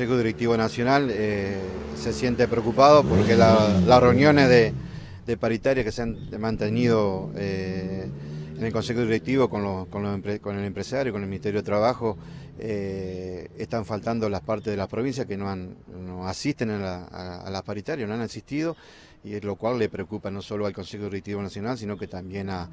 Consejo Directivo Nacional eh, se siente preocupado porque las reuniones de, de, paritaria que se han mantenido eh, en el Consejo Directivo con, el empresario, con el Ministerio de Trabajo, eh, están faltando las partes de las provincias que no, han, asisten a, las paritarias, no han asistido, y lo cual le preocupa no solo al Consejo Directivo Nacional, sino que también a,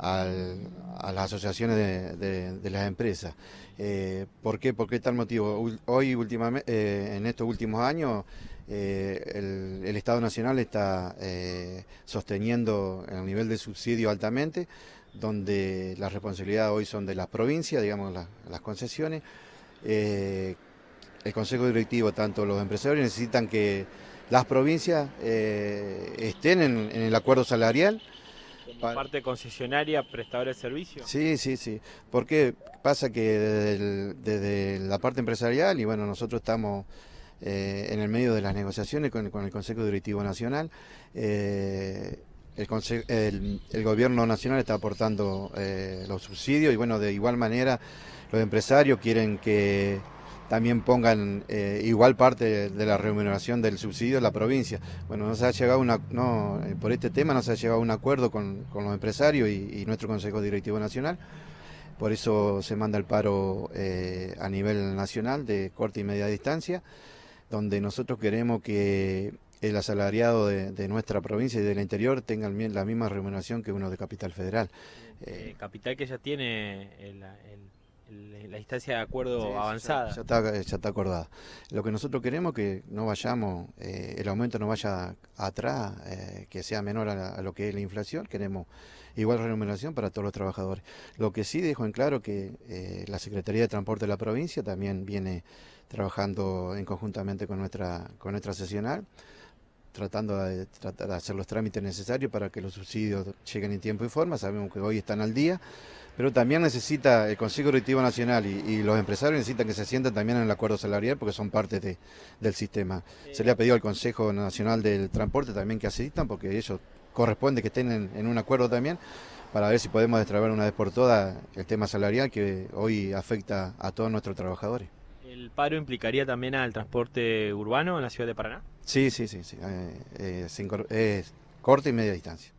las asociaciones de, las empresas. Eh, ¿Por qué? ¿Por qué tal motivo? Hoy, últimamente, eh, en estos últimos años, eh, el, Estado Nacional está eh, sosteniendo el nivel de subsidio altamente, donde las responsabilidades hoy son de las provincias, digamos las concesiones. Eh, el Consejo Directivo, tanto los empresarios, necesitan que las provincias estén en, el acuerdo salarial. la parte concesionaria, prestadora de servicios? Sí, sí, sí. Porque pasa que desde la parte empresarial, y bueno, nosotros estamos eh, en el medio de las negociaciones con, el Consejo Directivo Nacional. Eh, el, gobierno nacional está aportando eh, los subsidios y bueno, de igual manera los empresarios quieren que también pongan igual parte de la remuneración del subsidio a la provincia. Bueno, no se ha llegado una, no, por este tema no se ha llegado a un acuerdo con, los empresarios y, nuestro Consejo Directivo Nacional. Por eso se manda el paro a nivel nacional de corta y media distancia donde nosotros queremos que el asalariado de, nuestra provincia y del interior tenga la misma remuneración que uno de Capital Federal. Eh, capital que ya tiene el la instancia de acuerdo avanzada. Ya, está, acordada. Lo que nosotros queremos es que no vayamos, eh, el aumento no vaya atrás, eh, que sea menor a, lo que es la inflación, queremos igual remuneración para todos los trabajadores. Lo que sí dejo en claro que eh, la Secretaría de Transporte de la provincia también viene trabajando en conjuntamente con nuestra, con nuestra sesional tratando de, tratar de hacer los trámites necesarios para que los subsidios lleguen en tiempo y forma. Sabemos que hoy están al día, pero también necesita el Consejo Directivo Nacional y, los empresarios necesitan que se sientan también en el acuerdo salarial porque son parte de, del sistema. Se le ha pedido al Consejo Nacional del Transporte también que asistan porque ellos corresponde que estén en, un acuerdo también para ver si podemos destrabar una vez por todas el tema salarial que hoy afecta a todos nuestros trabajadores el paro implicaría también al transporte urbano en la ciudad de Paraná? Sí, sí, sí, sí. Eh, eh corte y media distancia.